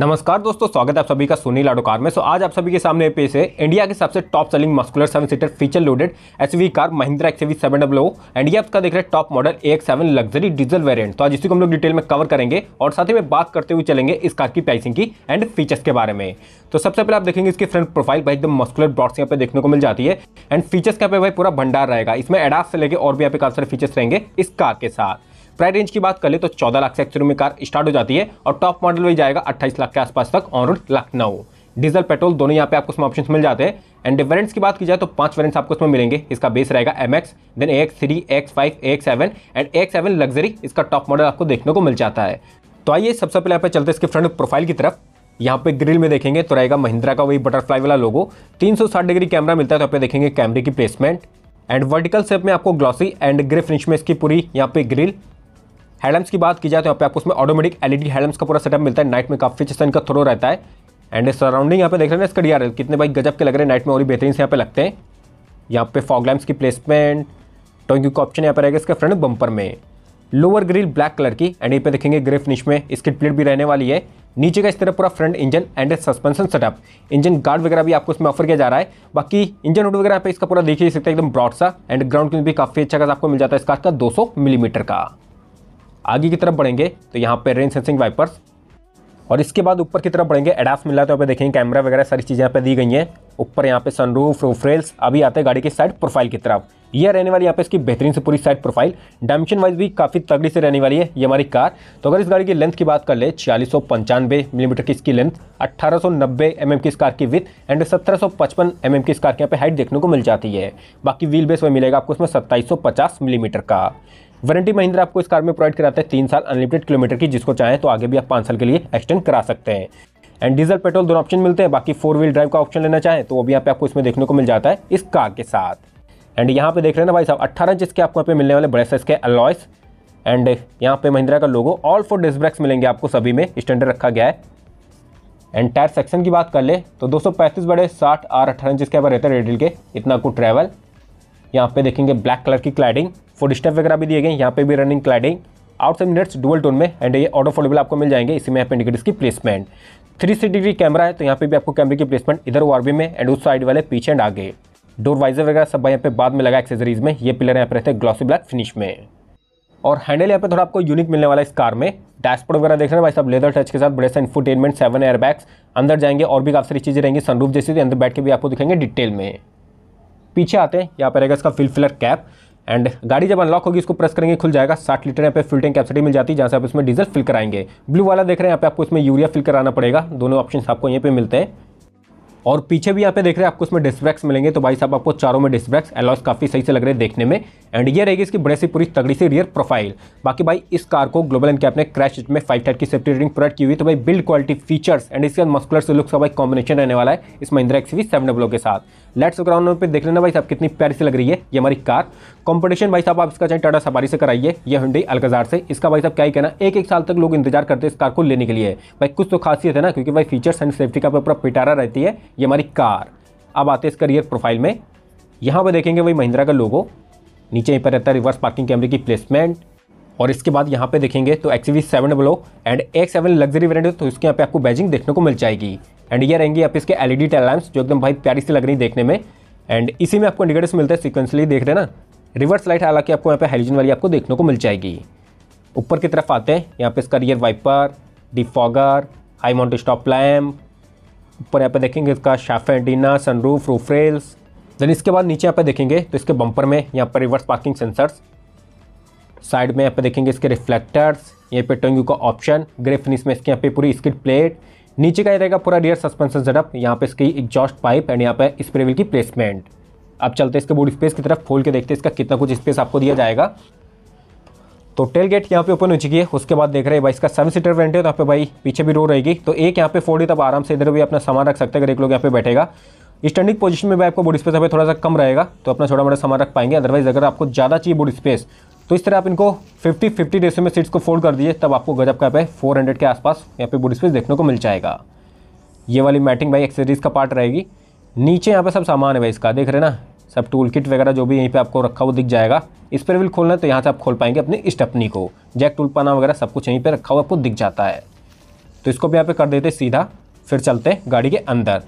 नमस्कार दोस्तों स्वागत है आप सभी का सोनी लाडो कार में सो आज आप सभी के सामने पेश है इंडिया के सबसे top selling muscular seven seater feature loaded SUV car Mahindra V seven double O and ये आपका देख रहे हैं top model A X seven luxury diesel variant तो आज इसी को हम लोग डिटेल में कवर करेंगे और साथ ही में बात करते हुए चलेंगे इस कार की प्राइसिंग की एंड फीचर्स के बारे में तो सबसे पहले आप देखेंगे इसकी फ्रंट प्रोफाइल भाई एकदम मस्कुलर ब्रॉड्स यहाँ पे देखने को मिल जाती है एंड फीचर्स का पे भाई पूरा भंडार रहेगा इसमें एडास से लेकर और भी यहाँ पे काफी सारे फीचर्स रहेंगे इस कार के साथ प्राइस रेंज की बात कर ले तो चौदह लाख से एक्सरू में कार स्टार्ट हो जाती है और टॉप मॉडल में जाएगा अट्ठाईस लाख के आसपास तक on road Lucknow diesel petrol दोनों यहाँ पे आपको उसमें ऑप्शन मिल जाते हैं एंड वेरेंट्स की बात की जाए तो पांच वेरेंट्स आपको उसमें मिलेंगे इसका बेस रहेगा M X then X three X five X seven and X seven luxury इसका टॉप मॉडल आपको देखने को मिल जाता है तो आइए सबसे पहले यहाँ पे चलते हैं इसके फ्रंट प्रोफाइल की तरफ यहाँ पे ग्रिल में देखेंगे तो रहेगा महिंद्रा का वही बटरफ्लाई वाला लोगो 360 डिग्री कैमरा मिलता है तो यहाँ पे देखेंगे कैमरे की प्लेसमेंट एंड वर्टिकल सेप में आपको ग्लॉसी एंड ग्रे फिनिश में इसकी पूरी यहाँ पे ग्रिल हेडलैम्प्स की बात की जाए तो यहाँ पे आपको उसमें ऑटोमेटिक एलईडी हेडलैम्प्स का पूरा सेटअप मिलता है नाइट में काफी अच्छा इनका थ्रो रहता है एंड सराउंडिंग यहाँ पे देख रहे हैं इसका डी आर कितने भाई गजब के लग रहे हैं नाइट में और भी बेहतरीन से यहाँ पे लगते हैं यहाँ पे फॉग लैम्प्स की प्लेसमेंट टोंकी का ऑप्शन यहाँ पे रहेगा इसके फ्रंट बंपर में लोअर ग्रिल ब्लैक कलर की एंड ये पे देखेंगे ग्रे फिनिश में इसकी प्लेट भी रहने वाली है नीचे का इस तरह पूरा front engine and suspension setup engine guard वगैरह भी आपको इसमें ऑफर किया जा रहा है बाकी इंजन हुड वगैरह पे इसका पूरा देख ही सकते हैं एकदम ब्रॉड सा एंड ग्राउंड क्लीन भी काफ़ी अच्छा खास आपको मिल जाता है इस कार का 200 मिलीमीटर mm का आगे की तरफ बढ़ेंगे तो यहाँ पे रेन सेंसिंग वाइपर्स और इसके बाद ऊपर की तरफ बढ़ेंगे एडाफ मिला तो यहाँ पे देखेंगे कैमरा वगैरह सारी चीज़ें यहाँ पे दी गई हैं ऊपर यहाँ पे सनरूफ रूफ रेल्स अभी आते हैं गाड़ी की साइड प्रोफाइल की तरफ ये रहने वाली यहाँ पे इसकी बेहतरीन से पूरी साइड प्रोफाइल डायमेंशन वाइज भी काफ़ी तगड़ी से रहने वाली है ये हमारी कार तो अगर इस गाड़ी की लेंथ की बात कर ले छियालीस मिलीमीटर की इसकी लेंथ अट्ठारह सौ mm की इस कार की विथ एंड सत्रह सौ mm की इस कार की यहाँ पे हाइट देखने को मिल जाती है बाकी व्हील बेस वही मिलेगा आपको उसमें सत्ताईस मिलीमीटर का वारंटी महिंद्रा आपको इस कार में प्रोवाइड कराता है तीन साल अनलिमिटेड किलोमीटर की जिसको चाहें तो आगे भी आप पाँच साल के लिए एक्सटेंड करा सकते हैं एंड डीजल पेट्रोल दोनों ऑप्शन मिलते हैं बाकी फोर व्हील ड्राइव का ऑप्शन लेना चाहें तो वो भी यहाँ पे आपको इसमें देखने को मिल जाता है इस कार के साथ एंड यहाँ पे देख रहे हैं ना भाई साहब अट्ठारह इंच के आपको यहाँ पे मिलने वाले बड़े साइज के अलॉयस एंड यहाँ पे महिंद्रा का logo all four disc brakes मिलेंगे आपको सभी में स्टैंडर्ड रखा गया है एंड टायर सेक्शन की बात कर ले तो पैंतीस बड़े साठ आर अठारह इंच के रहते हैं रेडिल के इतना कुछ ट्रैवल यहाँ पे देखेंगे ब्लैक कलर की क्लाइडिंग फुट स्टेप वगैरह भी दिए गए यहाँ पे भी रनिंग क्लाइडिंग सेवन मिनट्स डुअल टोन में एंड ये ऑटो फोल्डेबल आपको मिल जाएंगे इसी में यहाँ पे इंडिकेटर्स की प्लेसमेंट थ्री डिग्री कैमरा है तो यहाँ पे भी आपको कैमरे की प्लेसमेंट इधर वारबी में एंड उस साइड वाले पीछे एंड आगे डोर वाइजर वगैरह सब यहाँ पे बाद में लगा एक्सेसरीज में ये पिलर यहाँ पे रहते हैं ग्लॉसी ब्लैक फिनिश में और हैंडल यहाँ पे थोड़ा आपको यूनिक मिलने वाला है इस कार में डैशबोर्ड वगैरह देख रहे हैं भाई साहब लेदर टच के साथ बड़े सा इन्फोटेनमेंट सेवन एयरबैग्स अंदर जाएंगे और भी काफ़ी सारी चीज़ें रहेंगी सनरूफ जैसी तो अंदर बैठ के भी आपको दिखेंगे डिटेल में पीछे आते हैं यहाँ पर रहेगा इसका फिल फिलर कैप एंड गाड़ी जब अनलॉक होगी इसको प्रेस करेंगे खुल जाएगा साठ लीटर यहाँ पे फिल्टिंग कैपेसिटी मिल जाती है जहाँ से आप इसमें डीजल फिल कराएंगे ब्लू वाला देख रहे हैं यहाँ पे आपको इसमें यूरिया फिल कराना पड़ेगा दोनों ऑप्शन आपको यहीं पर मिलते हैं और पीछे भी यहाँ पे देख रहे हैं आपको इसमें डिस्क मिलेंगे तो भाई साहब आपको चारों में डिस्क एलॉस काफ़ी सही से लग रहे हैं देखने में एंड ये रहेगी इसकी बड़े से पूरी तगड़ी से रियर प्रोफाइल बाकी भाई इस कार को ग्लोबल एंड कैप ने क्रैश में फाइव टाइट की सेफ्टी रेटिंग प्रोवाइड की हुई तो भाई बिल्ड क्वालिटी फीचर्स एंड इसके मस्कुलर से लुक्स का भाई कॉम्बिनेशन रहने वाला है इस महिंद्रा एक्सवी सेवन के साथ लेट्स ग्राउंड पे देख लेना भाई साहब कितनी प्यारी से लग रही है ये हमारी कार कंपटीशन भाई साहब आप इसका चाहे टाटा सफारी से कराइए या हंडी अलगजार से इसका भाई साहब क्या ही कहना एक एक साल तक लोग इंतजार करते हैं इस कार को लेने के लिए भाई कुछ तो खासियत है ना क्योंकि भाई फीचर्स एंड सेफ्टी का पूरा पिटारा रहती है ये हमारी कार अब आते हैं इस करियर प्रोफाइल में यहाँ पर देखेंगे भाई महिंद्रा का लोगो नीचे यहीं पर रहता है रिवर्स पार्किंग कैमरे की प्लेसमेंट और इसके बाद यहाँ पे देखेंगे तो X V seven double O and X seven luxury variant तो इसके यहाँ पे आपको बैजिंग देखने को मिल जाएगी एंड ये रहेंगी आप इसके एलईडी टेल लैम्प्स जो एकदम भाई प्यारी सी लग रही है देखने में एंड इसी में आपको इंडिकेटर्स मिलते हैं सिक्वेंसली देख रहे हैं ना रिवर्स लाइट हालांकि आपको यहाँ पे हेलोजन वाली आपको देखने को मिल जाएगी ऊपर की तरफ आते हैं यहाँ पे इसका rear wiper defogger high mount stop lamp ऊपर यहाँ पे देखेंगे इसका शाफे antenna sunroof roof rails then इसके बाद नीचे यहाँ पे देखेंगे तो इसके बम्पर में यहाँ पर रिवर्स पार्किंग सेंसर्स साइड में यहाँ पे देखेंगे इसके रिफ्लेक्टर्स यहाँ पे टोंगू का ऑप्शन ग्रे फिनिश में इसके यहाँ पे पूरी स्किट प्लेट नीचे का ये रहेगा पूरा रियर सस्पेंशन सेटअप यहाँ पे इसकी एग्जॉस्ट पाइप एंड यहाँ पे स्प्रे व्हील की प्लेसमेंट अब चलते हैं इसके बोर्ड स्पेस की तरफ खोल के देखते हैं इसका कितना कुछ स्पेस आपको दिया जाएगा तो टेल गेट यहाँ पे ओपन हो चुकी है उसके बाद देख रहे हैं भाई इसका सेवन सीटर वेंट है तो यहाँ पे भाई पीछे भी रो रहेगी तो एक यहाँ पे फोड़ तब आराम से इधर भी अपना सामान रख सकते हैं अगर एक लोग यहाँ पे बैठेगा स्टैंडिंग पोजीशन में भी आपको बोर्ड स्पेस अभी थोड़ा सा कम रहेगा तो अपना छोटा मोटा सामान रख पाएंगे अदरवाइज अगर आपको ज़्यादा चाहिए बोर्ड स्पेस तो इस तरह आप इनको 50 50 रेसो में सीट्स को फोल्ड कर दीजिए तब आपको गजब का पे 400 के आसपास यहाँ पे बुड स्पेस देखने को मिल जाएगा ये वाली मैटिंग भाई एक्सेसरीज का पार्ट रहेगी नीचे यहाँ पे सब सामान है भाई इसका देख रहे ना सब टूल किट वगैरह जो भी यहीं पे आपको रखा हुआ दिख जाएगा इस पर विल खोलना है तो यहाँ से आप खोल पाएंगे अपनी स्टपनी को जैक टूल पाना वगैरह सब कुछ यहीं पर रखा हुआ आपको दिख जाता है तो इसको भी यहाँ पे कर देते सीधा फिर चलते गाड़ी के अंदर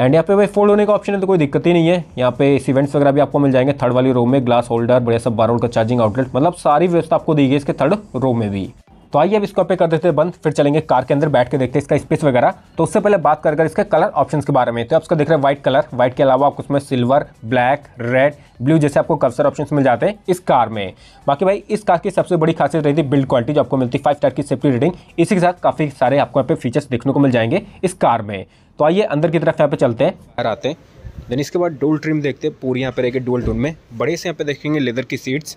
एंड यहाँ पे भाई फोल्ड होने का ऑप्शन है तो कोई दिक्कत ही नहीं है यहाँ पे इस इवेंट्स वगैरह भी आपको मिल जाएंगे थर्ड वाली रो में ग्लास होल्डर बढ़िया सब बारोल का चार्जिंग आउटलेट मतलब सारी व्यवस्था आपको दी गई इसके थर्ड रो में भी तो आइए अब इसको पे कर देते हैं बंद फिर चलेंगे कार के अंदर बैठ के देखते हैं इसका स्पेस वगैरह तो उससे पहले बात कर इसके कलर ऑप्शन के बारे में तो आप इसका देख रहे हैं व्हाइट कलर व्हाइट के अलावा आपको उसमें सिल्वर ब्लैक रेड ब्लू जैसे आपको कल्सर ऑप्शन मिल जाते हैं इस कार में बाकी भाई इस कार की सबसे बड़ी खासियत रहती है बिल्ड क्वालिटी जो आपको मिलती है फाइव स्टार की सेफ्टी रेडिंग इसी के साथ काफ़ी सारे आपको यहाँ पे फीचर्स देखने को मिल जाएंगे इस कार में तो आइए अंदर की तरफ यहाँ पे चलते हैं आते हैं देन इसके बाद डोल ट्रिम देखते हैं पूरी यहाँ पे रहेगी डोल ट्रिम में बड़े से यहाँ पे देखेंगे लेदर की सीट्स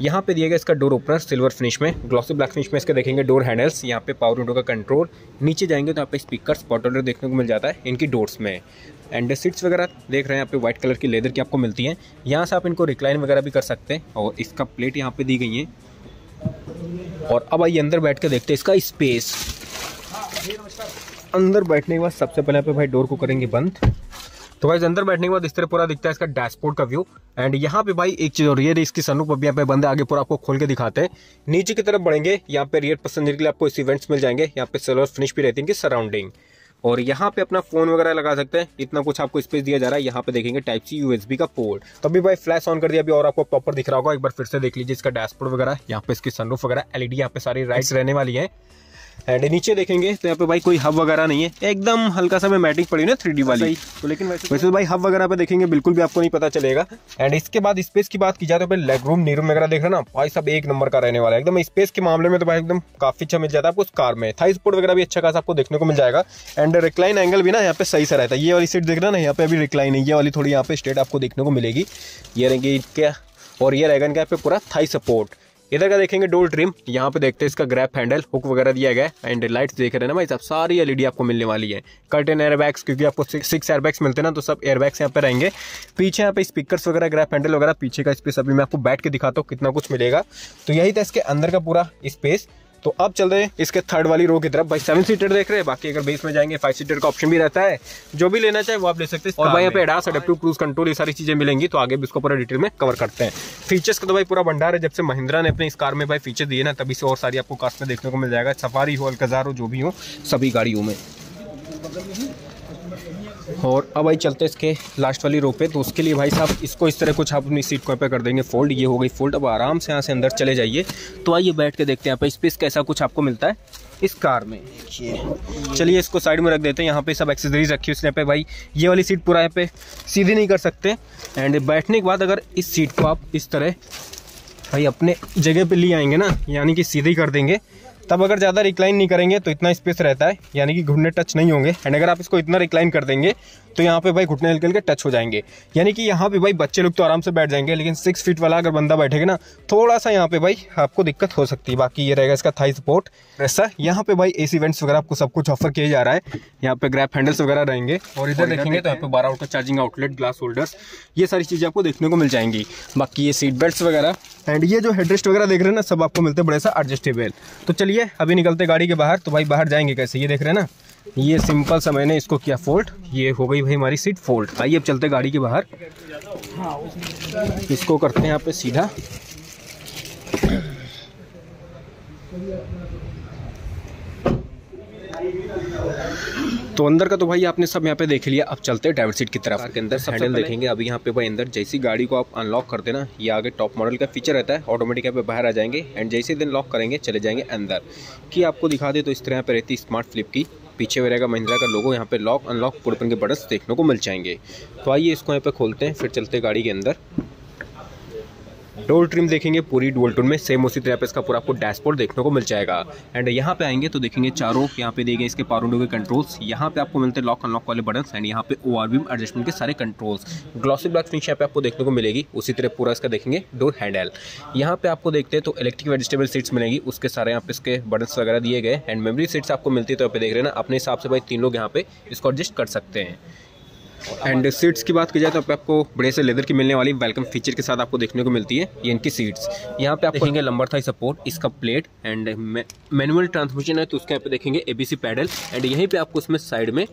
यहाँ पे दिया गया इसका डोर ओपनर सिल्वर फिनिश में ग्लॉसी ब्लैक फिनिश में इसके देखेंगे डोर हैंडल्स यहाँ पे पावर विंडो का कंट्रोल नीचे जाएंगे तो यहाँ पे स्पीकर स्पॉट ऑर्डर देखने को मिल जाता है इनकी डोर्स में एंड सीट्स वगैरह देख रहे हैं यहाँ पे व्हाइट कलर की लेदर की आपको मिलती है यहाँ से आप इनको रिक्लाइन वगैरह भी कर सकते हैं और इसका प्लेट यहाँ पर दी गई है और अब आइए अंदर बैठ कर देखते हैं इसका स्पेस अंदर बैठने के बाद सबसे पहले यहाँ पे भाई डोर को करेंगे बंद तो भाई अंदर बैठने के बाद इस तरह पूरा दिखता है इसका डैशबोर्ड का व्यू एंड यहाँ पे भाई एक चीज़ और ये इसकी सनूप अभी यहाँ पे बंदे आगे पूरा आपको खोल के दिखाते हैं नीचे की तरफ बढ़ेंगे यहाँ पे रियर पसंद के लिए आपको इस इवेंट्स मिल जाएंगे यहाँ पे सिल्वर फिनिश भी रहती है इनकी सराउंडिंग और यहाँ पे अपना फोन वगैरह लगा सकते हैं इतना कुछ आपको स्पेस दिया जा रहा है यहाँ पे देखेंगे टाइप सी यूएसबी का पोर्ट तभी भाई फ्लैश ऑन कर दिया अभी और आपको प्रॉपर दिख रहा होगा एक बार फिर से देख लीजिए इसका डैशबोर्ड वगैरह यहाँ पे इसकी सनरूफ वगैरह एलईडी यहाँ पे सारी राइट्स रहने वाली है एंड नीचे देखेंगे तो यहाँ पे भाई कोई हब वगैरह नहीं है एकदम हल्का सा मैटिक पड़ी ना थ्री वाली तो लेकिन वैसे तो- वैसे तो भाई हब वगैरह पे देखेंगे बिल्कुल भी आपको नहीं पता चलेगा एंड इसके बाद स्पेस की बात की जाए तो भाई लेग रूम नीरूम वगैरह देख रहे ना भाई सब एक नंबर का रहने वाला है एकदम स्पेस के मामले में तो भाई एकदम काफी अच्छा मिल जाता है आपको उस कार में थाई सपोर्ट वगैरह भी अच्छा खास आपको देखने को मिल जाएगा एंड रिक्लाइन एंगल भी ना यहाँ पे सही से रहता है ये वाली सीट देख रहे ना यहाँ पे अभी रिक्लाइन है ये वाली थोड़ी यहाँ पे स्टेट आपको देखने को मिलेगी ये रहेंगे क्या और ये रहेगा इनका यहाँ पे पूरा थाई सपोर्ट इधर का देखेंगे डोल ट्रिम यहाँ पे देखते हैं इसका ग्रैप हैंडल हुक वगैरह दिया गया है एंड लाइट्स देख रहे हैं ना भाई सब सारी एलईडी आपको मिलने वाली है कर्टन एयरबैग्स क्योंकि आपको सिक्स एयरबैग्स मिलते हैं ना तो सब एयरबैग्स यहाँ पे रहेंगे पीछे यहाँ पे स्पीकर्स वगैरह ग्रैप हैंडल वगैरह पीछे का स्पेस अभी मैं आपको बैठ के दिखाता हूँ कितना कुछ मिलेगा तो यही था इसके अंदर का पूरा स्पेस तो अब चल रहे इसके थर्ड वाली रो की तरफ भाई सेवन सीटर देख रहे हैं बाकी अगर बेस में जाएंगे फाइव सीटर का ऑप्शन भी रहता है जो भी लेना चाहे वो आप ले सकते हैं और भाई यहाँ पे एडास अडेप्टिव क्रूज कंट्रोल ये सारी चीजें मिलेंगी तो आगे भी इसको पूरा डिटेल में कवर करते हैं फीचर्स का तो भाई पूरा भंडार है जब से महिंद्रा ने अपने इस कार में भाई फीचर दिए ना तभी से और सारी आपको कास्ट में देखने को मिल जाएगा सफारी हो अलकजार हो जो भी हो सभी गाड़ियों में और अब भाई चलते इसके लास्ट वाली रो पे तो उसके लिए भाई साहब इसको इस तरह कुछ आप अपनी सीट को यहाँ पे कर देंगे फोल्ड ये हो गई फोल्ड अब आराम से यहाँ से अंदर चले जाइए तो आइए बैठ के देखते हैं यहाँ पे स्पेस कैसा कुछ आपको मिलता है इस कार में चलिए इसको साइड में रख देते हैं यहाँ पे सब एक्सेसरीज रखी है उसने पे भाई ये वाली सीट पूरा यहाँ पे सीधी नहीं कर सकते एंड बैठने के बाद अगर इस सीट को आप इस तरह भाई अपने जगह पे ले आएंगे ना यानी कि सीधी कर देंगे तब अगर ज़्यादा रिक्लाइन नहीं करेंगे तो इतना स्पेस रहता है यानी कि घुटने टच नहीं होंगे एंड अगर आप इसको इतना रिक्लाइन कर देंगे तो यहाँ पे भाई घुटने निकल के टच हो जाएंगे यानी कि यहाँ पे भाई बच्चे लोग तो आराम से बैठ जाएंगे लेकिन सिक्स फीट वाला अगर बंदा बैठेगा ना थोड़ा सा यहाँ पे भाई आपको दिक्कत हो सकती है बाकी ये रहेगा इसका थाई सपोर्ट ऐसा यहाँ पे भाई एसी वेंट्स वगैरह आपको सब कुछ ऑफर किया जा रहा है यहाँ पे ग्रैप हैंडल्स वगैरह रहेंगे और इधर देखेंगे तो यहाँ पे बारह out charging outlet glass holders ये सारी चीज़ें आपको देखने को मिल जाएंगी बाकी ये सीट बेल्ट वगैरह एंड ये जो हेडरेस्ट वगैरह देख रहे हैं ना सब आपको मिलते हैं बड़े सा एडजस्टेबल तो चलिए अभी निकलते गाड़ी के बाहर तो भाई बाहर जाएंगे कैसे ये देख रहे हैं ना ये सिंपल सा मैंने इसको किया फोल्ड ये हो गई भाई हमारी सीट फोल्ड आइए अब चलते गाड़ी के बाहर इसको करते हैं यहाँ पे सीधा तो अंदर का तो भाई आपने सब यहाँ पे देख लिया अब चलते हैं ड्राइवर सीट की तरफ के अंदर सब हैंडल देखेंगे अभी यहाँ पे भाई अंदर जैसी गाड़ी को आप अनलॉक कर देना ये आगे टॉप मॉडल का फीचर रहता है ऑटोमेटिक यहाँ पे बाहर आ जाएंगे एंड जैसे दिन लॉक करेंगे चले जाएंगे अंदर की आपको दिखा दे तो इस तरह यहाँ पे रहती स्मार्ट फ्लिप की पीछे वगैरह का महिंद्रा का लोगो यहाँ पे लॉक अनलॉक पुरपन के बटन देखने को मिल जाएंगे तो आइए इसको यहाँ पे खोलते हैं फिर चलते गाड़ी के अंदर डोर ट्रिम देखेंगे पूरी डोल ट्रिम में सेम उसी तरह पे इसका पूरा आपको डैशबोर्ड देखने को मिल जाएगा एंड यहाँ पे आएंगे तो देखेंगे चारों यहाँ पे दिए गए इसके पावर विंडो के कंट्रोल्स यहाँ पे आपको मिलते हैं लॉक अनलॉक वाले बटन एंड यहाँ पे ओ आर एडजस्टमेंट के सारे कंट्रोल्स ग्लॉसी ब्लॉक फिनिश यहाँ पे आपको देखने को मिलेगी उसी तरह पूरा इसका देखेंगे डोर हैंडल यहाँ पे आपको देखते हैं तो इलेक्ट्रिक वेजिटेबल सीट्स मिलेगी उसके सारे यहाँ पे इसके बटन वगैरह दिए गए एंड मेमरी सीट्स आपको मिलती है तो यहाँ पे देख रहे हैं ना अपने हिसाब से भाई तीन लोग यहाँ पे इसको एडजस्ट कर सकते हैं एंड सीट्स की बात की जाए तो आपको बड़े से लेदर की मिलने वाली वेलकम फीचर के साथ आपको देखने को मिलती है ये इनकी सीट्स यहाँ पे आप देखेंगे लंबर था सपोर्ट इसका प्लेट एंड मैनुअल ट्रांसमिशन है तो उसके यहाँ पे देखेंगे एबीसी पैडल एंड यहीं पे आपको उसमें साइड में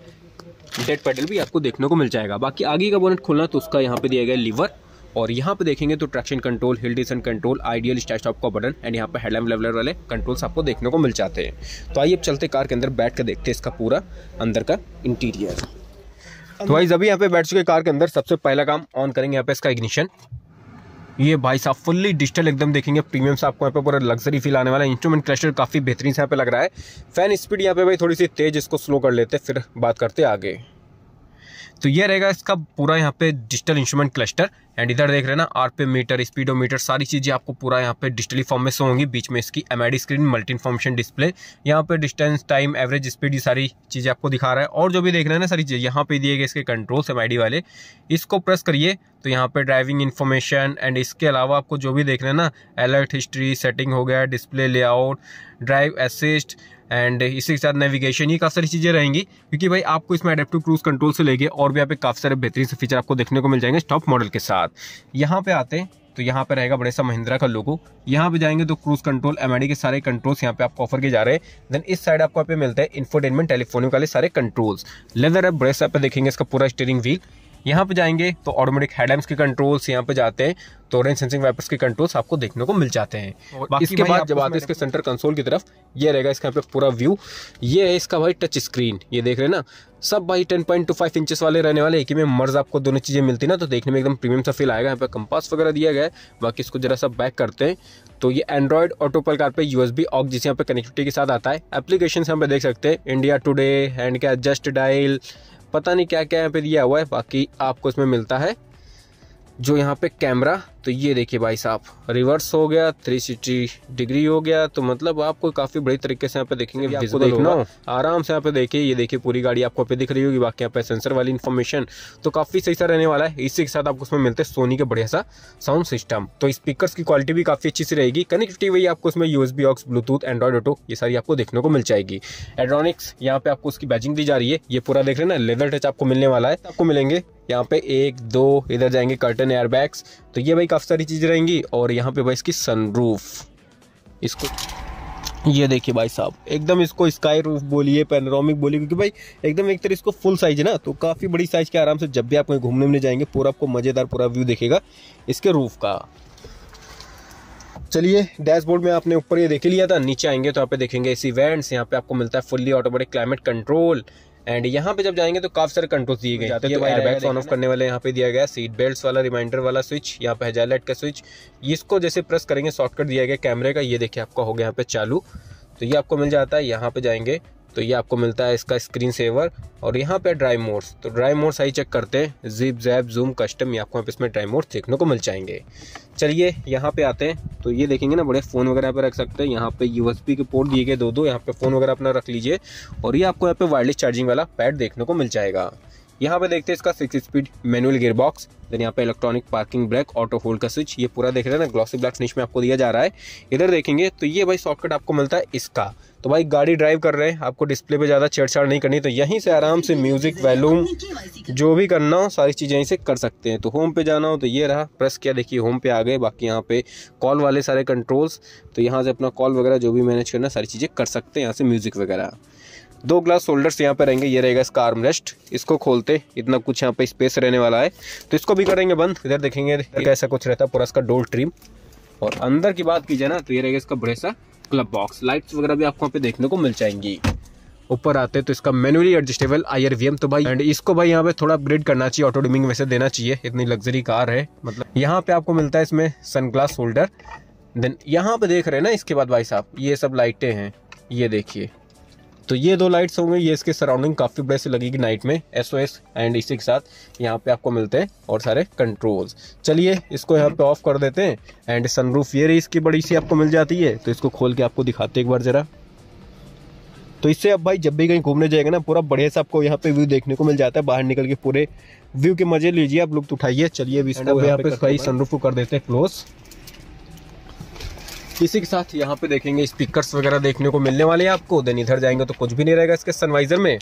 डेड पैडल भी आपको देखने को मिल जाएगा बाकी आगे का बोनेट खोलना तो उसका यहाँ पे दिया गया लीवर और यहाँ पे देखेंगे तो traction control hill descent control ideal start का बटन एंड यहाँ पे हेडलाइट लेवलर वाले कंट्रोल्स आपको देखने को मिल जाते हैं तो आइए अब चलते कार के अंदर बैठ कर देखते हैं इसका पूरा अंदर का इंटीरियर तो भाई अभी यहाँ पे बैठ चुके कार के अंदर सबसे पहला काम ऑन करेंगे यहाँ पे इसका इग्निशन ये भाई साहब फुल्ली डिजिटल एकदम देखेंगे प्रीमियम से आपको यहाँ पे पूरा लग्जरी फील आने वाला है इंस्ट्रूमेंट क्लस्टर काफ़ी बेहतरीन से यहाँ पे लग रहा है फैन स्पीड यहाँ पे भाई थोड़ी सी तेज इसको स्लो कर लेते फिर बात करते आगे तो ये रहेगा इसका पूरा यहाँ पे डिजिटल इंस्ट्रूमेंट क्लस्टर एंड इधर देख रहे हैं ना आरपीएम स्पीडोमीटर सारी चीज़ें आपको पूरा यहाँ पे डिजिटली फॉर्म में शो होंगी बीच में इसकी M screen multi information display यहाँ पे डिस्टेंस टाइम एवरेज स्पीड ये सारी चीज़ें आपको दिखा रहा है और जो भी देख रहे हैं ना सारी चीज़ें यहाँ पे दिए गए इसके कंट्रोल्स एम वाले इसको प्रेस करिए तो यहाँ पर ड्राइविंग इन्फॉर्मेशन एंड इसके अलावा आपको जो भी देख रहे हैं ना अलर्ट हिस्ट्री सेटिंग हो गया display layout drive assist and इसी के साथ नेविगेशन ये काफ़ी सारी चीज़ें रहेंगी क्योंकि भाई आपको इसमें अडेप्टिव क्रूज कंट्रोल से लेके और भी यहाँ पे काफ़ी सारे बेहतरीन से फीचर आपको देखने को मिल जाएंगे स्टॉप मॉडल के साथ बाद यहाँ पे आते हैं तो यहाँ पे रहेगा बड़े सा महिंद्रा का लोगो यहाँ पे जाएंगे तो क्रूज कंट्रोल एम के सारे कंट्रोल्स यहाँ पे आपको ऑफर के जा रहे हैं देन इस साइड आपको यहाँ पे मिलते हैं इन्फोटेनमेंट टेलीफोनिक वाले सारे कंट्रोल्स लेदर है बड़े सा पे देखेंगे इसका पूरा स्टेयरिंग व्हील यहाँ पे जाएंगे तो ऑटोमेटिक हेडलैम्स के कंट्रोल्स यहाँ पे जाते हैं तो रेन सेंसिंग वाइपर्स के कंट्रोल्स आपको देखने को मिल जाते हैं इसके बाद जब आते हैं इसके सेंटर कंसोल की तरफ ये रहेगा इसका यहाँ पे पूरा व्यू ये है इसका भाई टच स्क्रीन ये देख रहे हैं ना सब भाई ten point two five inches वाले रहने वाले एक ही में मर्ज आपको दोनों चीज़ें मिलती ना तो देखने में एकदम प्रीमियम सा फील आएगा यहाँ पे कंपास वगैरह दिया गया है बाकी इसको जरा सा बैक करते हैं तो ये Android Auto Apple CarPlay USB aux जिसे यहाँ पे कनेक्टिविटी के साथ आता है एप्लीकेशन यहाँ पे देख सकते हैं इंडिया टुडे हैंड के जस्ट डायल पता नहीं क्या क्या यहाँ पे दिया हुआ है बाकी आपको इसमें मिलता है जो यहाँ पे कैमरा तो ये देखिए भाई साहब रिवर्स हो गया थ्री सिक्सटी डिग्री हो गया तो मतलब आपको काफी बड़ी तरीके से यहाँ पे देखेंगे आपको देखना आराम से यहाँ पे देखिए ये देखिए पूरी गाड़ी आपको पे दिख रही होगी बाकी यहाँ पे सेंसर वाली इन्फॉर्मेशन तो काफी सही सा रहने वाला है इसी के साथ आपको उसमें मिलते हैं सोनी के बढ़िया सा साउंड सिस्टम तो स्पीकर की क्वालिटी भी काफी अच्छी सी रहेगी कनेक्टिविटी वही आपको उसमें USB aux Bluetooth Android Auto ये सारी आपको देखने को मिल जाएगी एड्रॉनिक्स यहाँ पे आपको उसकी बैजिंग दी जा रही है ये पूरा देख रहे ना लेदर टच आपको मिलने वाला है आपको मिलेंगे यहाँ पे एक दो इधर जाएंगे कर्टन एयर बैग्स तो ये भाई काफ़ी सारी चीज़ें रहेंगी और यहाँ पे भाई इसकी सनरूफ इसको ये देखिए भाई साहब एकदम इसको स्काई रूफ बोलिए पेनोरामिक बोलिए क्योंकि भाई एकदम एक तरह इसको फुल साइज है ना तो काफ़ी बड़ी साइज के आराम से जब भी आप कहीं घूमने में जाएंगे पूरा आपको मज़ेदार पूरा व्यू देखेगा इसके रूफ का चलिए डैशबोर्ड में आपने ऊपर ये देख लिया था नीचे आएंगे तो यहाँ पे देखेंगे एसी वेंट्स यहाँ पे आपको मिलता है fully automatic climate control and यहाँ पे जब जाएंगे तो काफी सारे कंट्रोल्स दिए गए जाते हैं एयरबैग्स ऑन ऑफ करने वाले यहाँ पे दिया गया सीट बेल्ट वाला रिमाइंडर वाला स्विच यहाँ पे हेजाइलाइट का स्विच इसको जैसे प्रेस करेंगे शॉर्टकट दिया गया कैमरे का ये देखिए आपका हो गया यहाँ पे चालू तो ये आपको मिल जाता है यहाँ पे जाएंगे तो ये आपको मिलता है इसका स्क्रीन सेवर और यहाँ पे ड्राई मोड्स तो ड्राई मोड्स आई चेक करते हैं जिप जैप जूम कस्टम ये आपको यहाँ इसमें ड्राई मोड्स देखने को मिल जाएंगे चलिए यहाँ पे आते हैं तो ये देखेंगे ना बड़े फ़ोन वगैरह पे रख सकते हैं यहाँ पे यूएसबी के पोर्ट दिए गए दो दो यहाँ पे फ़ोन वगैरह अपना रख लीजिए और ये आपको यहाँ पे वायरलेस चार्जिंग वाला पैड देखने को मिल जाएगा यहाँ पे देखते हैं इसका six speed manual gearbox then यहाँ पे electronic parking brake auto hold का स्विच ये पूरा देख रहे हैं ना ग्लॉसी ब्लैक फिनिश में आपको दिया जा रहा है इधर देखेंगे तो ये भाई सॉकेट आपको मिलता है इसका तो भाई गाड़ी ड्राइव कर रहे हैं आपको डिस्प्ले पे ज़्यादा छेड़छाड़ नहीं करनी तो यहीं से आराम से म्यूज़िक वैलूम जो भी करना हो सारी चीज़ें यहीं से कर सकते हैं तो होम पे जाना हो तो ये रहा प्रेस किया देखिए होम पे आ गए बाकी यहाँ पे कॉल वाले सारे कंट्रोल्स तो यहाँ से अपना कॉल वगैरह जो भी मैनेज करना सारी चीज़ें कर सकते हैं यहाँ से म्यूज़िक वगैरह दो ग्लास शोल्डर्स यहाँ पे रहेंगे ये रहेगा इसका आर्म रेस्ट इसको खोलते इतना कुछ यहाँ पे स्पेस रहने वाला है तो इसको भी करेंगे बंद इधर देखेंगे कैसा कुछ रहता है पूरा इसका डोल ट्रिम और अंदर की बात की जाए ना तो ये रहेगा इसका बड़े सा क्लब बॉक्स लाइट्स वगैरह भी आपको यहाँ पे देखने को मिल जाएंगी ऊपर आते तो इसका manually adjustable I R V M तो भाई एंड इसको भाई यहाँ पे थोड़ा अपग्रेड करना चाहिए ऑटो डिमिंग वैसे देना चाहिए इतनी लग्जरी कार है मतलब यहाँ पे आपको मिलता है इसमें सनग्लास होल्डर देन यहाँ पे देख रहे हैं ना इसके बाद भाई साहब ये सब लाइटें हैं ये देखिए तो ये दो लाइट्स होंगे ये इसके सराउंडिंग काफ़ी बड़े से लगेगी नाइट में एस ओ एस एंड इसी के साथ यहाँ पे आपको मिलते हैं और सारे कंट्रोल्स चलिए इसको यहाँ पे ऑफ कर देते हैं एंड सनरूफ ये रही इसकी बड़ी सी आपको मिल जाती है तो इसको खोल के आपको दिखाते एक बार ज़रा तो इससे अब भाई जब भी कहीं घूमने जाएंगे ना पूरा बढ़िया से आपको यहाँ पे व्यू देखने को मिल जाता है बाहर निकल के पूरे व्यू के मजे लीजिए आप लुप्त उठाइए चलिए अभी इसको यहाँ पे सनरूफ को कर देते हैं क्लोज़ इसी के साथ यहाँ पे देखेंगे स्पीकर्स वगैरह देखने को मिलने वाले हैं आपको देन इधर जाएंगे तो कुछ भी नहीं रहेगा इसके सनवाइजर में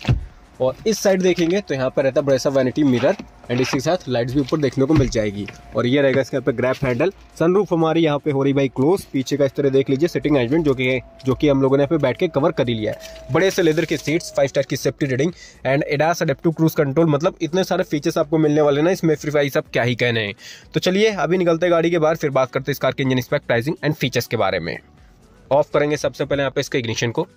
और इस साइड देखेंगे तो यहाँ पर रहता बड़ा सा वैनिटी मिरर एंड इसके साथ लाइट्स भी ऊपर देखने को मिल जाएगी और ये रहेगा इसके यहाँ पे ग्रैप हैंडल सनरूफ हमारी यहाँ पे हो रही भाई क्लोज पीछे का इस तरह देख लीजिए सिटिंग अरेंजमेंट जो कि जो कि हम लोगों ने यहाँ पे बैठ के कवर कर लिया है बड़े से लेदर के सीट्स फाइव स्टार की safety rating and ADAS adaptive cruise control मतलब इतने सारे फीचर्स आपको मिलने वाले ना इसमें फ्री भाई साहब क्या ही कहने हैं तो चलिए अभी निकलते गाड़ी के बाहर फिर बात करते इस कार के engine specs pricing and features के बारे में ऑफ करेंगे सबसे पहले यहाँ पे इसके इग्निशन को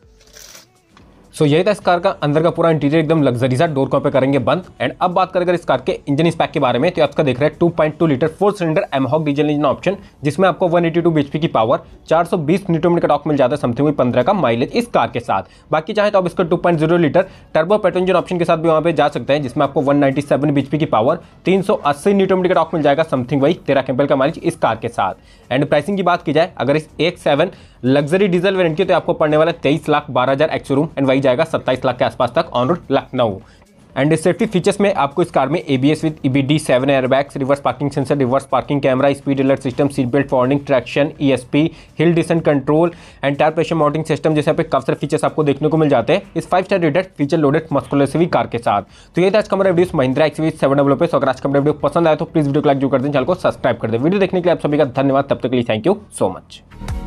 सो so, यही था इस कार का अंदर का पूरा इंटीरियर एकदम लग्जरी सा डोर कॉपे करेंगे बंद एंड अब बात करें अगर इस कार के इंजन स्पैक के बारे में तो आपका देख रहे हैं 2.2 litre four cylinder mHawk diesel engine option जिसमें आपको 182 बीएचपी की पावर 420 न्यूटन मीटर का टॉक मिल जाता है समथिंग पंद्रह का माइलेज इस कार के साथ बाकी चाहे तो आप इसका two litre turbo petrol engine option के साथ भी वहाँ पर जा सकते हैं जिसमें आपको वन बीएचपी की पावर तीन न्यूटन मीटर का टॉक मिल जाएगा समथिंग वही तेरह कैंपल का माइलेज इस कार के साथ एंड प्राइसिंग की बात की जाए अगर इस एक सेवन लग्जरी डीजल वेरियंट की तो आपको पड़ने वाला तेईस लाख बारह हज़ार एक्सो रूम एंड वही जाएगा सत्ताईस लाख के आसपास तक on road Lucknow and safety features में आपको इस कार में ABS with EBD seven airbags reverse parking sensor reverse parking camera speed alert system seat belt warning traction ESP hill descent control and tyre pressure mounting system जैसे आप काफी सारे features आपको देखने को मिल जाते हैं इस five star rated feature loaded muscular SUV car के साथ तो ये आज कमरा video Mahindra XUV seven double O पे अगर आज कमरा वीडियो पसंद आया तो प्लीज वीडियो को लाइक जो कर दें चैनल को सब्सक्राइब कर दें वीडियो देखने के लिए आप सभी का धन्यवाद तब तक के लिए थैंक यू सो मच